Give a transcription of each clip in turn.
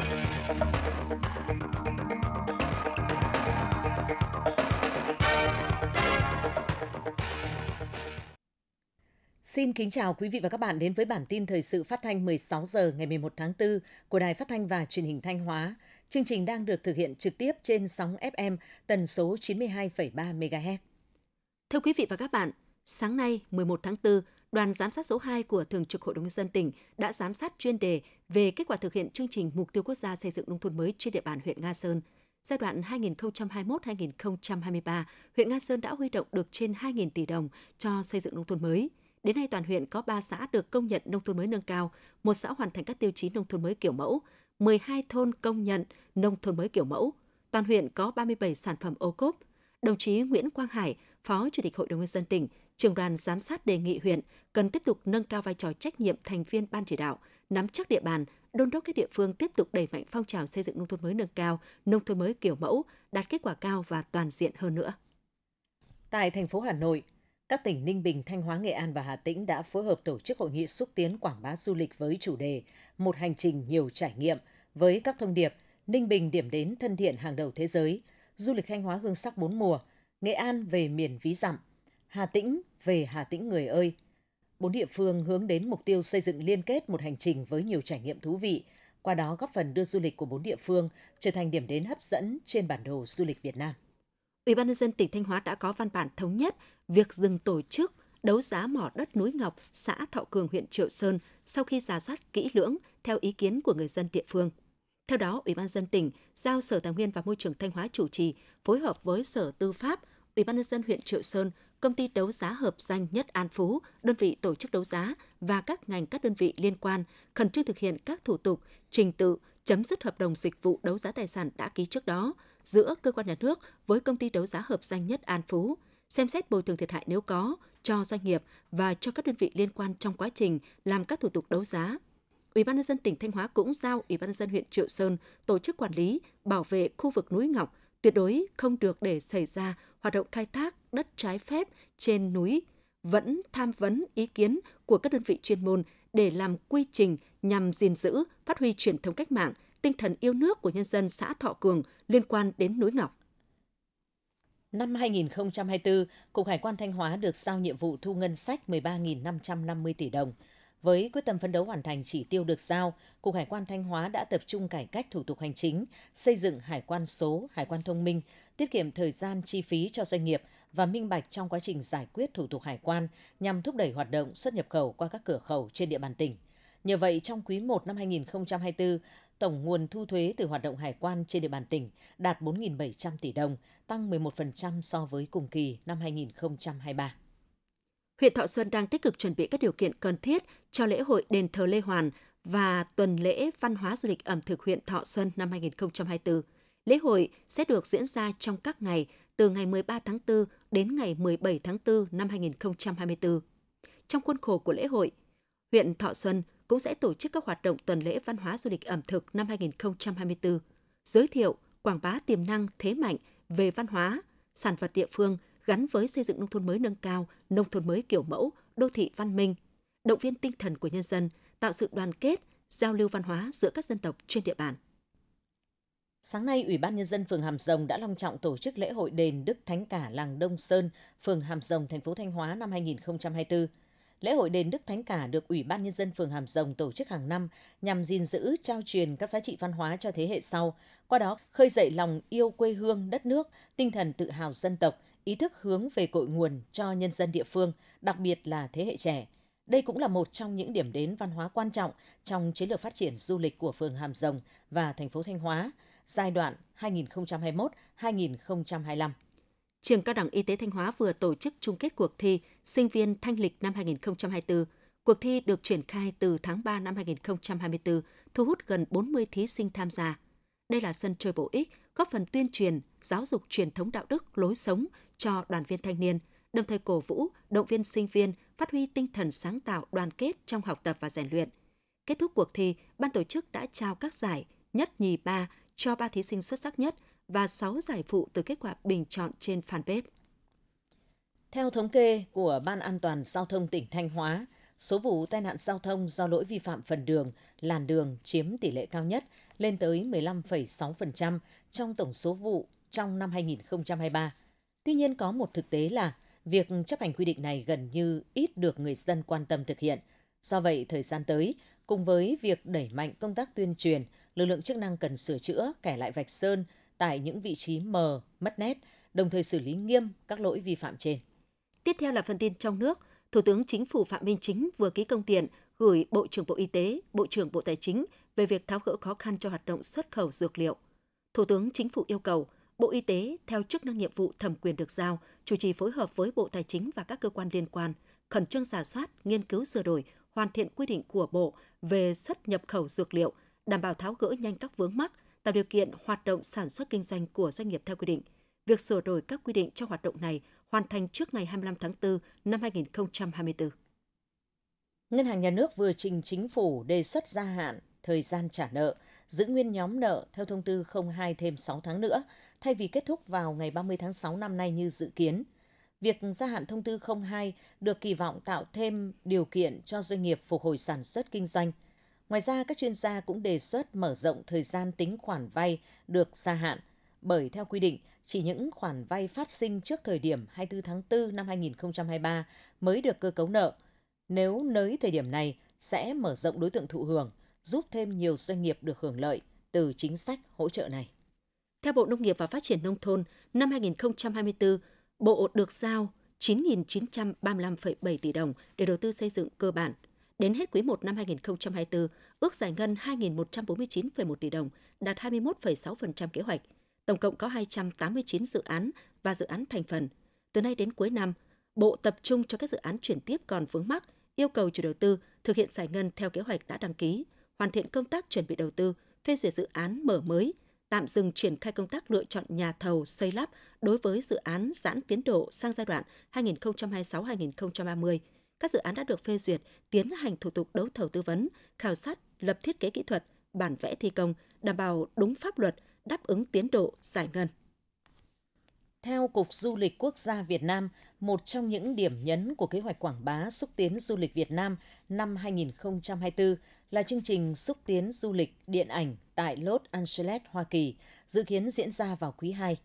Xin kính chào quý vị và các bạn đến với bản tin thời sự phát thanh 16 giờ ngày 11 tháng 4 của Đài Phát thanh và Truyền hình Thanh Hóa. Chương trình đang được thực hiện trực tiếp trên sóng FM tần số 92,3 MHz. Thưa quý vị và các bạn, sáng nay 11 tháng 4, đoàn giám sát số 2 của Thường trực Hội đồng nhân dân tỉnh đã giám sát chuyên đề về kết quả thực hiện chương trình Mục tiêu Quốc gia xây dựng nông thôn mới trên địa bàn huyện Nga Sơn. Giai đoạn 2021-2023, huyện Nga Sơn đã huy động được trên 2.000 tỷ đồng cho xây dựng nông thôn mới. Đến nay toàn huyện có 3 xã được công nhận nông thôn mới nâng cao, một xã hoàn thành các tiêu chí nông thôn mới kiểu mẫu, 12 thôn công nhận nông thôn mới kiểu mẫu. Toàn huyện có 37 sản phẩm ô cốp. Đồng chí Nguyễn Quang Hải, Phó Chủ tịch Hội đồng nhân dân tỉnh, trưởng đoàn giám sát đề nghị huyện cần tiếp tục nâng cao vai trò trách nhiệm thành viên ban chỉ đạo – nắm chắc địa bàn, đôn đốc các địa phương tiếp tục đẩy mạnh phong trào xây dựng nông thôn mới nâng cao, nông thôn mới kiểu mẫu, đạt kết quả cao và toàn diện hơn nữa. Tại thành phố Hà Nội, các tỉnh Ninh Bình, Thanh Hóa, Nghệ An và Hà Tĩnh đã phối hợp tổ chức hội nghị xúc tiến quảng bá du lịch với chủ đề Một hành trình nhiều trải nghiệm với các thông điệp Ninh Bình điểm đến thân thiện hàng đầu thế giới, du lịch Thanh Hóa hương sắc bốn mùa, Nghệ An về miền ví dặm, Hà Tĩnh về Hà Tĩnh người ơi, Bốn địa phương hướng đến mục tiêu xây dựng liên kết một hành trình với nhiều trải nghiệm thú vị, qua đó góp phần đưa du lịch của bốn địa phương trở thành điểm đến hấp dẫn trên bản đồ du lịch Việt Nam. Ủy ban nhân dân tỉnh Thanh Hóa đã có văn bản thống nhất việc dừng tổ chức đấu giá mỏ đất núi Ngọc, xã Thọ Cường, huyện Triệu Sơn sau khi giả soát kỹ lưỡng theo ý kiến của người dân địa phương. Theo đó, Ủy ban dân tỉnh giao Sở Tài nguyên và Môi trường Thanh Hóa chủ trì phối hợp với Sở Tư pháp, Ủy ban nhân dân huyện Triệu Sơn công ty đấu giá hợp danh Nhất An Phú, đơn vị tổ chức đấu giá và các ngành các đơn vị liên quan khẩn trương thực hiện các thủ tục, trình tự, chấm dứt hợp đồng dịch vụ đấu giá tài sản đã ký trước đó giữa cơ quan nhà nước với công ty đấu giá hợp danh Nhất An Phú, xem xét bồi thường thiệt hại nếu có cho doanh nghiệp và cho các đơn vị liên quan trong quá trình làm các thủ tục đấu giá Ủy ban nhân dân tỉnh Thanh Hóa cũng giao Ủy ban nhân dân huyện Triệu Sơn tổ chức quản lý, bảo vệ khu vực núi Ngọc, tuyệt đối không được để xảy ra hoạt động khai thác, đất trái phép trên núi vẫn tham vấn ý kiến của các đơn vị chuyên môn để làm quy trình nhằm gìn giữ, phát huy truyền thống cách mạng, tinh thần yêu nước của nhân dân xã Thọ Cường liên quan đến núi Ngọc. Năm 2024, Cục Hải quan Thanh Hóa được giao nhiệm vụ thu ngân sách 13.550 tỷ đồng – với quyết tâm phấn đấu hoàn thành chỉ tiêu được giao, Cục Hải quan Thanh Hóa đã tập trung cải cách thủ tục hành chính, xây dựng hải quan số, hải quan thông minh, tiết kiệm thời gian chi phí cho doanh nghiệp và minh bạch trong quá trình giải quyết thủ tục hải quan nhằm thúc đẩy hoạt động xuất nhập khẩu qua các cửa khẩu trên địa bàn tỉnh. Nhờ vậy, trong quý 1 năm 2024, tổng nguồn thu thuế từ hoạt động hải quan trên địa bàn tỉnh đạt 4.700 tỷ đồng, tăng 11% so với cùng kỳ năm 2023 huyện Thọ Xuân đang tích cực chuẩn bị các điều kiện cần thiết cho lễ hội đền thờ Lê Hoàn và tuần lễ văn hóa du lịch ẩm thực huyện Thọ Xuân năm 2024. Lễ hội sẽ được diễn ra trong các ngày từ ngày 13 tháng 4 đến ngày 17 tháng 4 năm 2024. Trong khuôn khổ của lễ hội, huyện Thọ Xuân cũng sẽ tổ chức các hoạt động tuần lễ văn hóa du lịch ẩm thực năm 2024, giới thiệu, quảng bá tiềm năng thế mạnh về văn hóa, sản vật địa phương – gắn với xây dựng nông thôn mới nâng cao, nông thôn mới kiểu mẫu, đô thị văn minh, động viên tinh thần của nhân dân, tạo sự đoàn kết, giao lưu văn hóa giữa các dân tộc trên địa bàn. Sáng nay, Ủy ban Nhân dân phường Hàm Rồng đã long trọng tổ chức lễ hội đền Đức Thánh Cả làng Đông Sơn, phường Hàm Rồng, thành phố Thanh Hóa năm 2024. Lễ hội đền Đức Thánh Cả được Ủy ban Nhân dân phường Hàm Rồng tổ chức hàng năm nhằm gìn giữ, trao truyền các giá trị văn hóa cho thế hệ sau, qua đó khơi dậy lòng yêu quê hương, đất nước, tinh thần tự hào dân tộc – ý thức hướng về cội nguồn cho nhân dân địa phương, đặc biệt là thế hệ trẻ. Đây cũng là một trong những điểm đến văn hóa quan trọng trong chiến lược phát triển du lịch của phường Hàm Rồng và thành phố Thanh Hóa giai đoạn 2021-2025. Trường Cao đẳng Y tế Thanh Hóa vừa tổ chức chung kết cuộc thi Sinh viên Thanh lịch năm 2024. Cuộc thi được triển khai từ tháng 3 năm 2024, thu hút gần 40 thí sinh tham gia. Đây là sân chơi bổ ích góp phần tuyên truyền, giáo dục truyền thống đạo đức, lối sống cho đoàn viên thanh niên, đồng thời cổ vũ, động viên sinh viên phát huy tinh thần sáng tạo đoàn kết trong học tập và rèn luyện. Kết thúc cuộc thi, ban tổ chức đã trao các giải nhất nhì ba cho ba thí sinh xuất sắc nhất và 6 giải phụ từ kết quả bình chọn trên fanpage. Theo thống kê của Ban An toàn Giao thông tỉnh Thanh Hóa, số vụ tai nạn giao thông do lỗi vi phạm phần đường, làn đường chiếm tỷ lệ cao nhất lên tới 15,6% trong tổng số vụ trong năm 2023. Tuy nhiên có một thực tế là việc chấp hành quy định này gần như ít được người dân quan tâm thực hiện. Do vậy, thời gian tới, cùng với việc đẩy mạnh công tác tuyên truyền, lực lượng chức năng cần sửa chữa, kẻ lại vạch sơn tại những vị trí mờ, mất nét, đồng thời xử lý nghiêm các lỗi vi phạm trên. Tiếp theo là phần tin trong nước. Thủ tướng Chính phủ Phạm Minh Chính vừa ký công điện gửi Bộ trưởng Bộ Y tế, Bộ trưởng Bộ Tài chính về việc tháo gỡ khó khăn cho hoạt động xuất khẩu dược liệu. Thủ tướng Chính phủ yêu cầu Bộ Y tế theo chức năng nhiệm vụ thẩm quyền được giao, chủ trì phối hợp với Bộ Tài chính và các cơ quan liên quan, khẩn trương giả soát, nghiên cứu sửa đổi, hoàn thiện quy định của Bộ về xuất nhập khẩu dược liệu, đảm bảo tháo gỡ nhanh các vướng mắc, tạo điều kiện hoạt động sản xuất kinh doanh của doanh nghiệp theo quy định. Việc sửa đổi các quy định cho hoạt động này hoàn thành trước ngày 25 tháng 4 năm 2024. Ngân hàng Nhà nước vừa trình chính phủ đề xuất gia hạn thời gian trả nợ, giữ nguyên nhóm nợ theo thông tư 02 thêm 6 tháng nữa, thay vì kết thúc vào ngày 30 tháng 6 năm nay như dự kiến. Việc gia hạn thông tư 02 được kỳ vọng tạo thêm điều kiện cho doanh nghiệp phục hồi sản xuất kinh doanh. Ngoài ra, các chuyên gia cũng đề xuất mở rộng thời gian tính khoản vay được gia hạn, bởi theo quy định, chỉ những khoản vay phát sinh trước thời điểm 24 tháng 4 năm 2023 mới được cơ cấu nợ. Nếu nới thời điểm này, sẽ mở rộng đối tượng thụ hưởng giúp thêm nhiều doanh nghiệp được hưởng lợi từ chính sách hỗ trợ này. Theo Bộ Nông nghiệp và Phát triển Nông thôn, năm 2024, Bộ được giao 9.935,7 tỷ đồng để đầu tư xây dựng cơ bản. Đến hết quý 1 năm 2024, ước giải ngân 2.149,1 tỷ đồng, đạt 21,6% kế hoạch. Tổng cộng có 289 dự án và dự án thành phần. Từ nay đến cuối năm, Bộ tập trung cho các dự án chuyển tiếp còn vướng mắc, yêu cầu chủ đầu tư thực hiện giải ngân theo kế hoạch đã đăng ký, hoàn thiện công tác chuẩn bị đầu tư, phê duyệt dự án mở mới, tạm dừng triển khai công tác lựa chọn nhà thầu xây lắp đối với dự án giãn tiến độ sang giai đoạn 2026-2030. Các dự án đã được phê duyệt tiến hành thủ tục đấu thầu tư vấn, khảo sát, lập thiết kế kỹ thuật, bản vẽ thi công, đảm bảo đúng pháp luật, đáp ứng tiến độ giải ngân. Theo Cục Du lịch Quốc gia Việt Nam, một trong những điểm nhấn của kế hoạch quảng bá xúc tiến du lịch Việt Nam năm 2024 là chương trình xúc tiến du lịch điện ảnh tại Los Angeles, Hoa Kỳ, dự kiến diễn ra vào quý 2.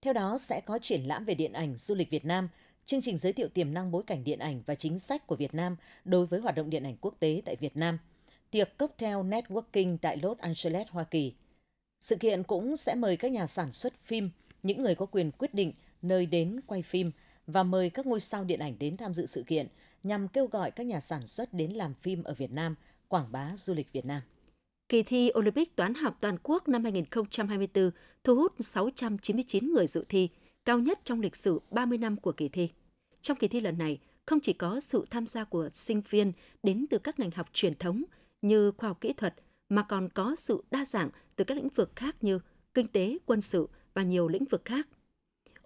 Theo đó sẽ có triển lãm về điện ảnh du lịch Việt Nam, chương trình giới thiệu tiềm năng bối cảnh điện ảnh và chính sách của Việt Nam đối với hoạt động điện ảnh quốc tế tại Việt Nam, tiệc cocktail networking tại Los Angeles, Hoa Kỳ. Sự kiện cũng sẽ mời các nhà sản xuất phim – những người có quyền quyết định nơi đến quay phim và mời các ngôi sao điện ảnh đến tham dự sự kiện nhằm kêu gọi các nhà sản xuất đến làm phim ở Việt Nam, quảng bá du lịch Việt Nam. Kỳ thi Olympic toán học toàn quốc năm 2024 thu hút 699 người dự thi, cao nhất trong lịch sử 30 năm của kỳ thi. Trong kỳ thi lần này, không chỉ có sự tham gia của sinh viên đến từ các ngành học truyền thống như khoa học kỹ thuật, mà còn có sự đa dạng từ các lĩnh vực khác như kinh tế, quân sự, và nhiều lĩnh vực khác.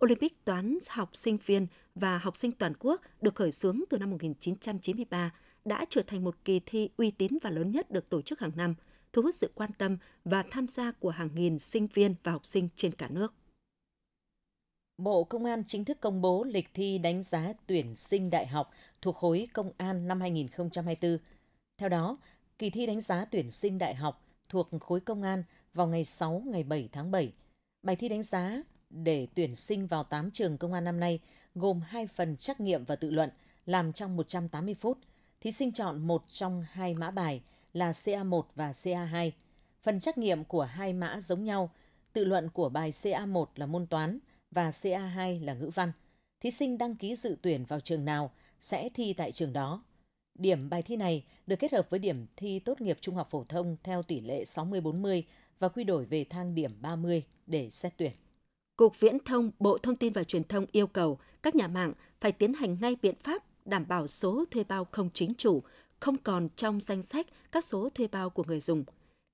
Olympic toán học sinh viên và học sinh toàn quốc được khởi xướng từ năm 1993 đã trở thành một kỳ thi uy tín và lớn nhất được tổ chức hàng năm, thu hút sự quan tâm và tham gia của hàng nghìn sinh viên và học sinh trên cả nước. Bộ Công an chính thức công bố lịch thi đánh giá tuyển sinh đại học thuộc khối Công an năm 2024. Theo đó, kỳ thi đánh giá tuyển sinh đại học thuộc khối Công an vào ngày 6, ngày 7 tháng 7 Bài thi đánh giá để tuyển sinh vào 8 trường công an năm nay gồm 2 phần trắc nghiệm và tự luận làm trong 180 phút. Thí sinh chọn một trong hai mã bài là CA1 và CA2. Phần trắc nghiệm của hai mã giống nhau, tự luận của bài CA1 là môn toán và CA2 là ngữ văn. Thí sinh đăng ký dự tuyển vào trường nào sẽ thi tại trường đó. Điểm bài thi này được kết hợp với điểm thi tốt nghiệp trung học phổ thông theo tỷ lệ 60-40 và quy đổi về thang điểm 30 để xét tuyển. Cục Viễn thông Bộ Thông tin và Truyền thông yêu cầu các nhà mạng phải tiến hành ngay biện pháp đảm bảo số thuê bao không chính chủ không còn trong danh sách các số thuê bao của người dùng.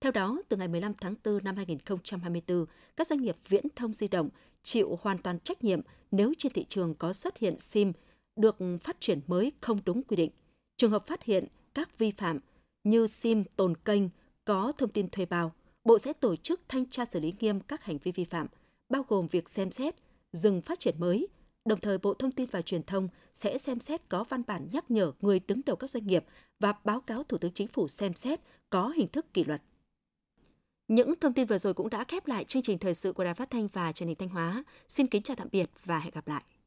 Theo đó, từ ngày 15 tháng 4 năm 2024, các doanh nghiệp viễn thông di động chịu hoàn toàn trách nhiệm nếu trên thị trường có xuất hiện SIM được phát triển mới không đúng quy định. Trường hợp phát hiện các vi phạm như SIM tồn kênh có thông tin thuê bao, Bộ sẽ tổ chức thanh tra xử lý nghiêm các hành vi vi phạm, bao gồm việc xem xét, dừng phát triển mới. Đồng thời, Bộ Thông tin và Truyền thông sẽ xem xét có văn bản nhắc nhở người đứng đầu các doanh nghiệp và báo cáo Thủ tướng Chính phủ xem xét có hình thức kỷ luật. Những thông tin vừa rồi cũng đã khép lại chương trình thời sự của Đài Phát Thanh và Truyền hình Thanh Hóa. Xin kính chào tạm biệt và hẹn gặp lại.